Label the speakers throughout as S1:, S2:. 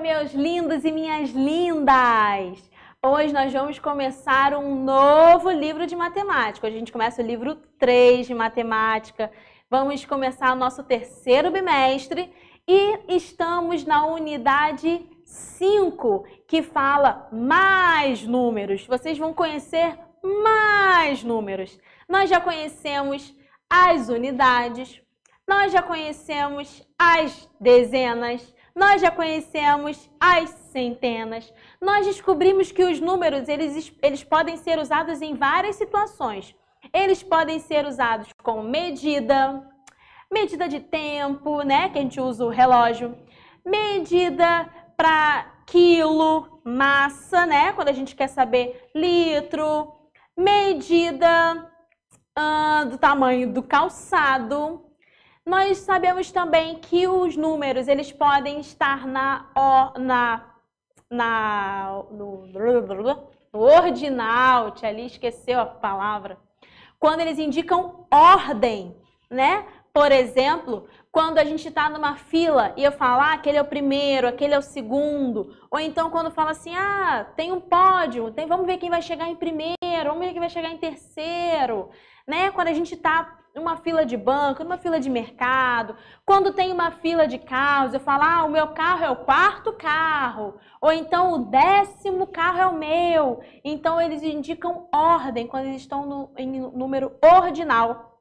S1: meus lindos e minhas lindas! Hoje nós vamos começar um novo livro de matemática. a gente começa o livro 3 de matemática. Vamos começar o nosso terceiro bimestre e estamos na unidade 5, que fala mais números. Vocês vão conhecer mais números. Nós já conhecemos as unidades, nós já conhecemos as dezenas, nós já conhecemos as centenas. Nós descobrimos que os números eles, eles podem ser usados em várias situações. Eles podem ser usados como medida, medida de tempo, né, que a gente usa o relógio, medida para quilo, massa, né, quando a gente quer saber litro, medida uh, do tamanho do calçado, nós sabemos também que os números, eles podem estar na, na, na no, no ordinal, tia ali esqueceu a palavra, quando eles indicam ordem, né? Por exemplo, quando a gente está numa fila e eu falar ah, aquele é o primeiro, aquele é o segundo, ou então quando fala assim, ah, tem um pódio, tem, vamos ver quem vai chegar em primeiro, vamos ver quem vai chegar em terceiro, né? Quando a gente está numa fila de banco, numa fila de mercado, quando tem uma fila de carros, eu falo, ah, o meu carro é o quarto carro, ou então o décimo carro é o meu. Então eles indicam ordem quando eles estão no, em número ordinal.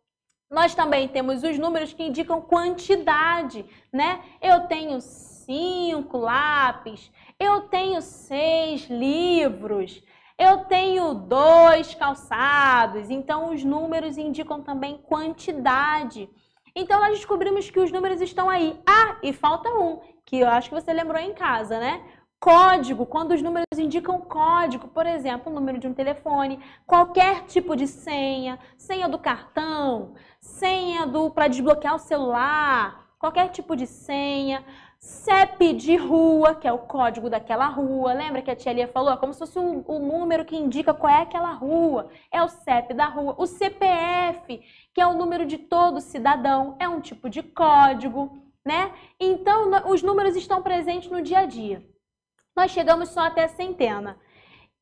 S1: Nós também temos os números que indicam quantidade, né? Eu tenho cinco lápis, eu tenho seis livros, eu tenho dois calçados, então os números indicam também quantidade. Então nós descobrimos que os números estão aí. Ah, e falta um, que eu acho que você lembrou em casa, né? Código, quando os números indicam código, por exemplo, o número de um telefone, qualquer tipo de senha, senha do cartão, senha do para desbloquear o celular, qualquer tipo de senha. CEP de rua, que é o código daquela rua. Lembra que a tia Lia falou? É como se fosse o, número que indica qual é aquela rua. É o CEP da rua. O CPF, que é o número de todo cidadão, é um tipo de código, né? Então, os números estão presentes no dia a dia. Nós chegamos só até a centena.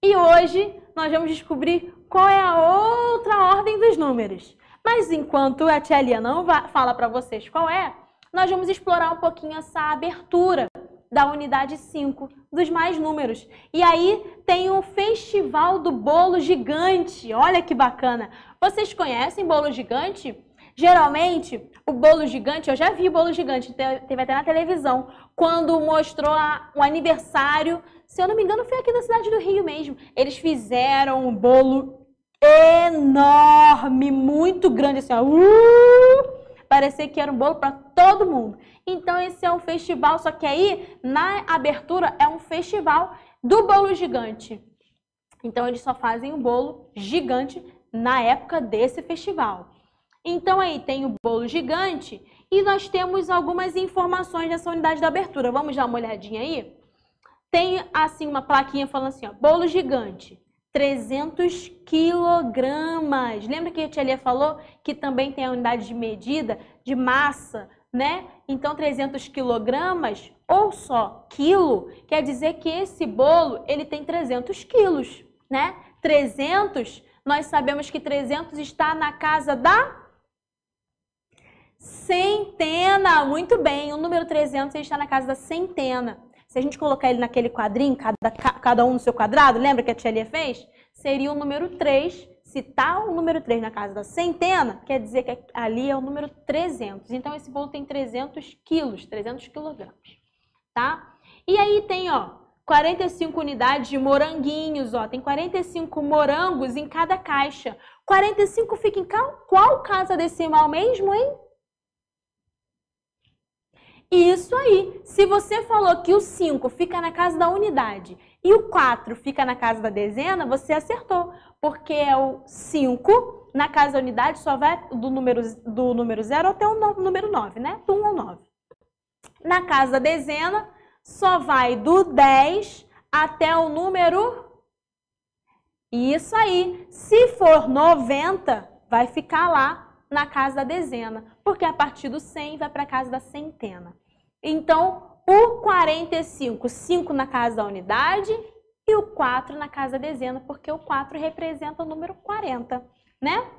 S1: E hoje nós vamos descobrir qual é a outra ordem dos números. Mas enquanto a tia Lia não fala para vocês qual é, nós vamos explorar um pouquinho essa abertura da unidade 5, dos mais números. E aí tem o festival do bolo gigante. Olha que bacana. Vocês conhecem bolo gigante? Geralmente, o bolo gigante, eu já vi bolo gigante, teve até na televisão, quando mostrou o um aniversário, se eu não me engano, foi aqui da cidade do Rio mesmo. Eles fizeram um bolo enorme, muito grande, assim, ó. Uh! parecia que era um bolo para todo mundo. Então esse é um festival, só que aí na abertura é um festival do bolo gigante. Então eles só fazem um bolo gigante na época desse festival. Então aí tem o bolo gigante e nós temos algumas informações dessa unidade da abertura. Vamos dar uma olhadinha aí? Tem assim uma plaquinha falando assim, ó, bolo gigante. 300 quilogramas. Lembra que a tia Lia falou que também tem a unidade de medida de massa, né? Então, 300 quilogramas ou só quilo quer dizer que esse bolo ele tem 300 quilos, né? 300, nós sabemos que 300 está na casa da centena. Muito bem, o número 300 está na casa da centena. Se a gente colocar ele naquele quadrinho, cada, cada um no seu quadrado, lembra que a tia Lia fez? Seria o número 3. Se está o número 3 na casa da centena, quer dizer que ali é o número 300. Então, esse bolo tem 300 quilos, 300 quilogramas, tá? E aí tem, ó, 45 unidades de moranguinhos, ó. Tem 45 morangos em cada caixa. 45 fica em qual casa decimal mesmo, hein? Isso aí. Se você falou que o 5 fica na casa da unidade e o 4 fica na casa da dezena, você acertou. Porque é o 5 na casa da unidade, só vai do número, do número 0 até o no, número 9, né? Do 1 um ao 9. Na casa da dezena, só vai do 10 até o número. Isso aí. Se for 90, vai ficar lá na casa da dezena, porque a partir do 100 vai para a casa da centena. Então, o 45, 5 na casa da unidade e o 4 na casa da dezena, porque o 4 representa o número 40, né?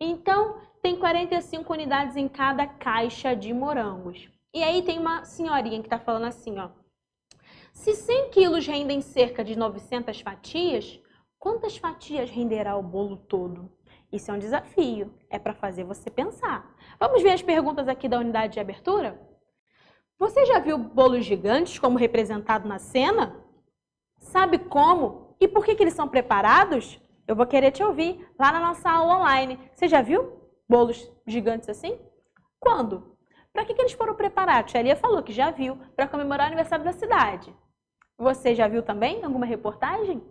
S1: Então, tem 45 unidades em cada caixa de morangos. E aí tem uma senhorinha que está falando assim, ó. Se 100 quilos rendem cerca de 900 fatias, quantas fatias renderá o bolo todo? Isso é um desafio, é para fazer você pensar. Vamos ver as perguntas aqui da unidade de abertura? Você já viu bolos gigantes como representado na cena? Sabe como e por que, que eles são preparados? Eu vou querer te ouvir lá na nossa aula online. Você já viu bolos gigantes assim? Quando? Para que, que eles foram preparados? A Elia falou que já viu, para comemorar o aniversário da cidade. Você já viu também alguma reportagem?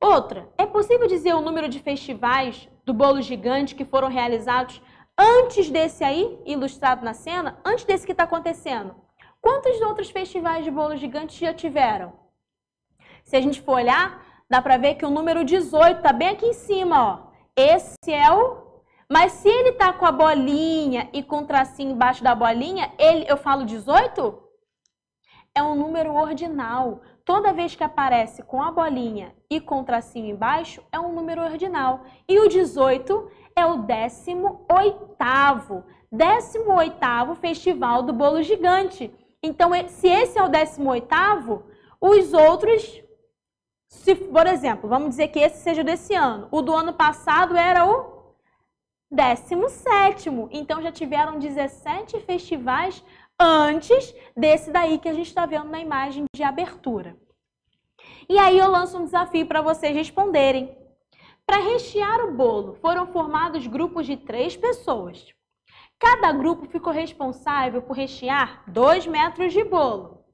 S1: Outra, é possível dizer o número de festivais do bolo gigante que foram realizados antes desse aí, ilustrado na cena, antes desse que está acontecendo? Quantos outros festivais de bolo gigante já tiveram? Se a gente for olhar, dá para ver que o número 18 está bem aqui em cima, ó. Esse é o... Mas se ele está com a bolinha e com o tracinho embaixo da bolinha, ele, eu falo 18? É um número ordinal toda vez que aparece com a bolinha e com o tracinho embaixo, é um número ordinal. E o 18 é o 18 oitavo, 18 oitavo Festival do Bolo Gigante. Então, se esse é o 18 oitavo, os outros, se, por exemplo, vamos dizer que esse seja desse ano, o do ano passado era o 17 sétimo. então já tiveram 17 festivais antes desse daí que a gente está vendo na imagem de abertura. E aí eu lanço um desafio para vocês responderem. Para rechear o bolo, foram formados grupos de três pessoas. Cada grupo ficou responsável por rechear 2 metros de bolo.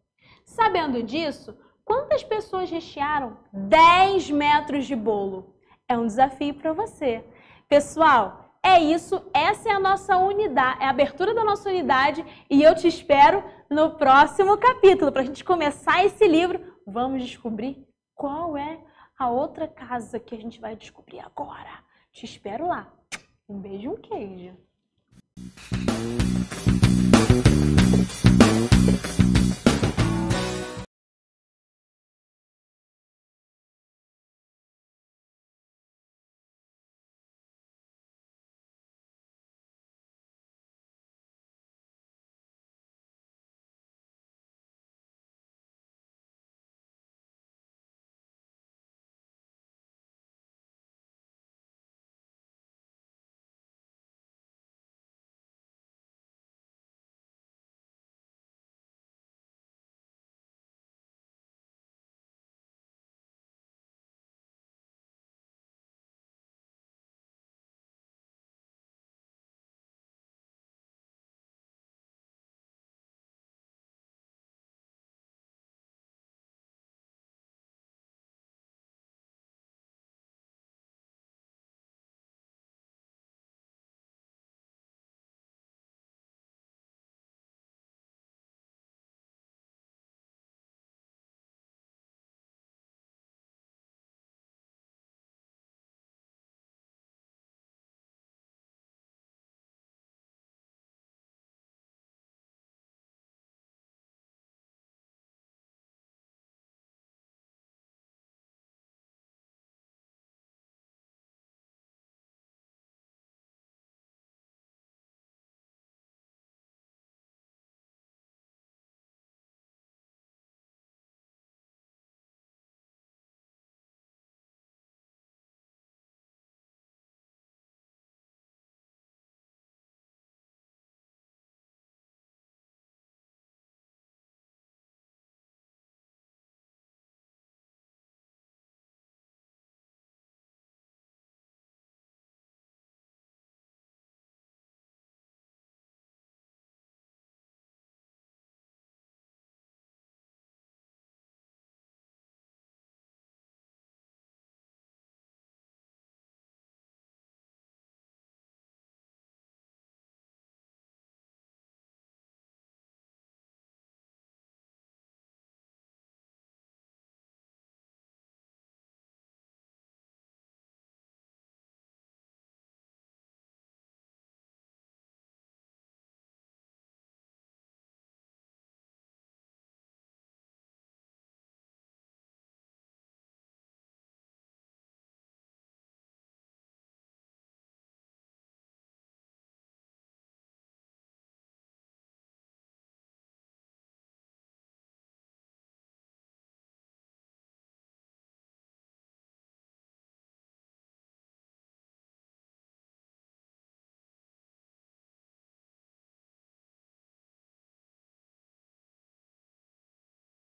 S1: Sabendo disso, quantas pessoas rechearam 10 metros de bolo? É um desafio para você. Pessoal, é isso, essa é a nossa unidade, é a abertura da nossa unidade e eu te espero no próximo capítulo. Para a gente começar esse livro, vamos descobrir qual é a outra casa que a gente vai descobrir agora. Te espero lá. Um beijo, e um queijo.